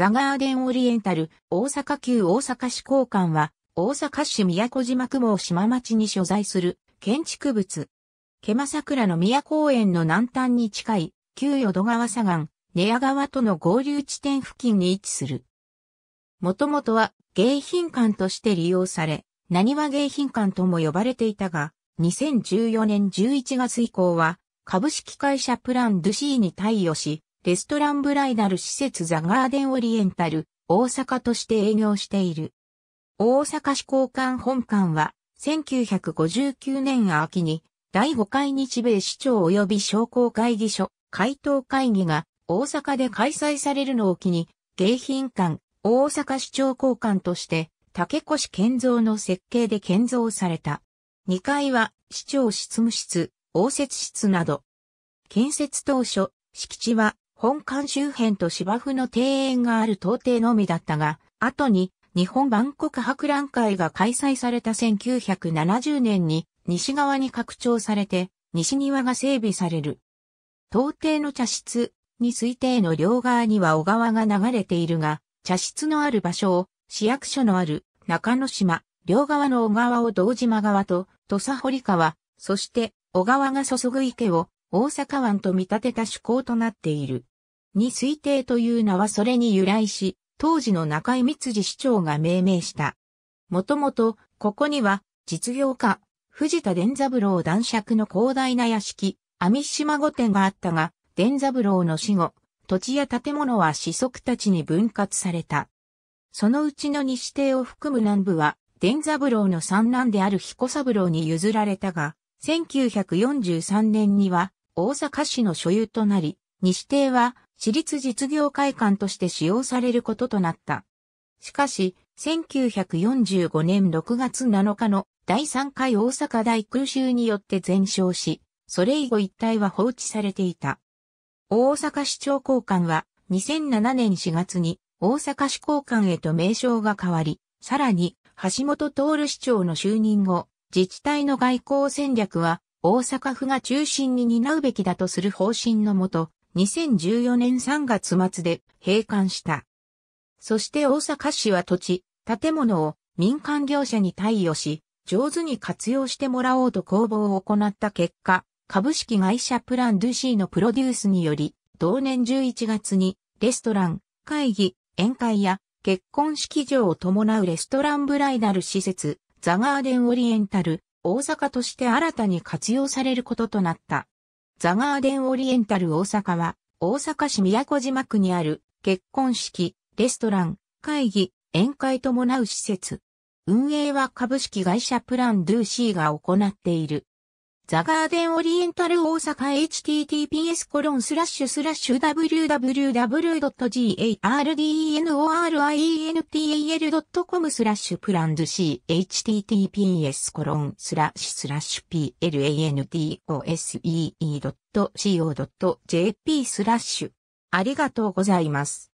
ザガーデンオリエンタル、大阪旧大阪市公館は、大阪市宮古島区毛島町に所在する建築物。ケマ桜の宮公園の南端に近い、旧淀川左岸、寝屋川との合流地点付近に位置する。もともとは迎賓館として利用され、何は迎賓館とも呼ばれていたが、2014年11月以降は、株式会社プランドゥシーに対応し、レストランブライダル施設ザガーデンオリエンタル、大阪として営業している。大阪市交換本館は、1959年秋に、第5回日米市長及び商工会議所、回答会議が大阪で開催されるのを機に、迎賓館、大阪市長交換として、竹越建造の設計で建造された。2階は、市長執務室、応接室など。建設当初、敷地は本館周辺と芝生の庭園がある東底のみだったが、後に日本万国博覧会が開催された1970年に西側に拡張されて西庭が整備される。東底の茶室に推定の両側には小川が流れているが、茶室のある場所を市役所のある中之島、両側の小川を堂島川と土佐堀川、そして小川が注ぐ池を大阪湾と見立てた趣向となっている。に推定という名はそれに由来し、当時の中井光次市長が命名した。もともと、ここには、実業家、藤田伝三郎男爵の広大な屋敷、網島御殿があったが、伝三郎の死後、土地や建物は子息たちに分割された。そのうちの西邸を含む南部は、伝三郎の三男である彦三郎に譲られたが、1943年には大阪市の所有となり、西邸は私立実業会館として使用されることとなった。しかし、1945年6月7日の第3回大阪大空襲によって全焼し、それ以後一帯は放置されていた。大阪市長公館は2007年4月に大阪市公館へと名称が変わり、さらに橋本徹市長の就任後、自治体の外交戦略は大阪府が中心に担うべきだとする方針のもと、2014年3月末で閉館した。そして大阪市は土地、建物を民間業者に貸与し、上手に活用してもらおうと公募を行った結果、株式会社プランドゥシーのプロデュースにより、同年11月にレストラン、会議、宴会や結婚式場を伴うレストランブライダル施設、ザガーデンオリエンタル、大阪として新たに活用されることとなった。ザガーデンオリエンタル大阪は、大阪市宮古島区にある、結婚式、レストラン、会議、宴会伴う施設。運営は株式会社プランドゥーシーが行っている。ザガーデンオリエンタル大阪 https コロンスラッシュスラッシュ www.gardenoriental.com スラッシュプランド C https コロンスラッシュスラッシュ plantoseE.co.jp スラッシュありがとうございます。